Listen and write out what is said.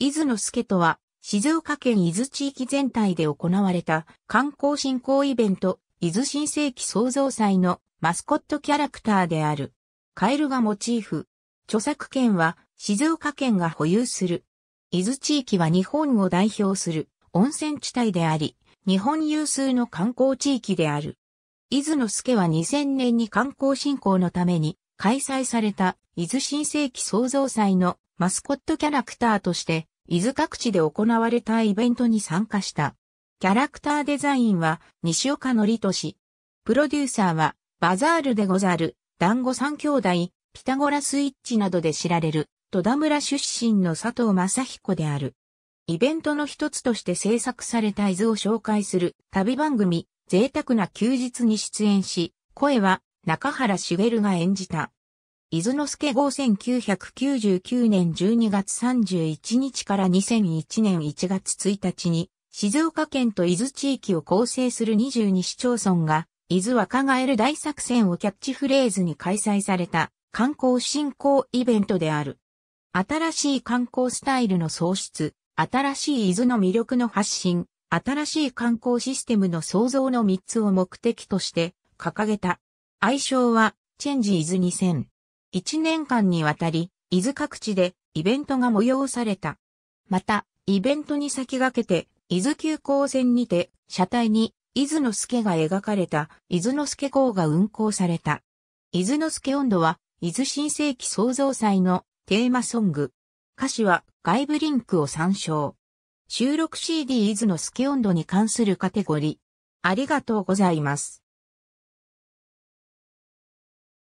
伊豆の助とは、静岡県伊豆地域全体で行われた観光振興イベント、伊豆新世紀創造祭のマスコットキャラクターである。カエルがモチーフ。著作権は静岡県が保有する。伊豆地域は日本を代表する温泉地帯であり、日本有数の観光地域である。伊豆の助は2000年に観光振興のために開催された伊豆新世紀創造祭のマスコットキャラクターとして、伊豆各地で行われたイベントに参加した。キャラクターデザインは西岡則俊。プロデューサーはバザールでござる、団子三兄弟、ピタゴラスイッチなどで知られる、戸田村出身の佐藤正彦である。イベントの一つとして制作された伊豆を紹介する旅番組、贅沢な休日に出演し、声は中原茂が演じた。伊豆之助号1999年12月31日から2001年1月1日に、静岡県と伊豆地域を構成する22市町村が、伊豆若返る大作戦をキャッチフレーズに開催された観光振興イベントである。新しい観光スタイルの創出、新しい伊豆の魅力の発信、新しい観光システムの創造の3つを目的として掲げた。愛称は、チェンジイズ2000。1年間にわたり、伊豆各地でイベントが催された。また、イベントに先駆けて、伊豆急行線にて、車体に、伊豆の助が描かれた、伊豆の助号が運行された。伊豆の助温度は、伊豆新世紀創造祭のテーマソング。歌詞は、外部リンクを参照。収録 CD 伊豆の助温度に関するカテゴリー。ありがとうございます。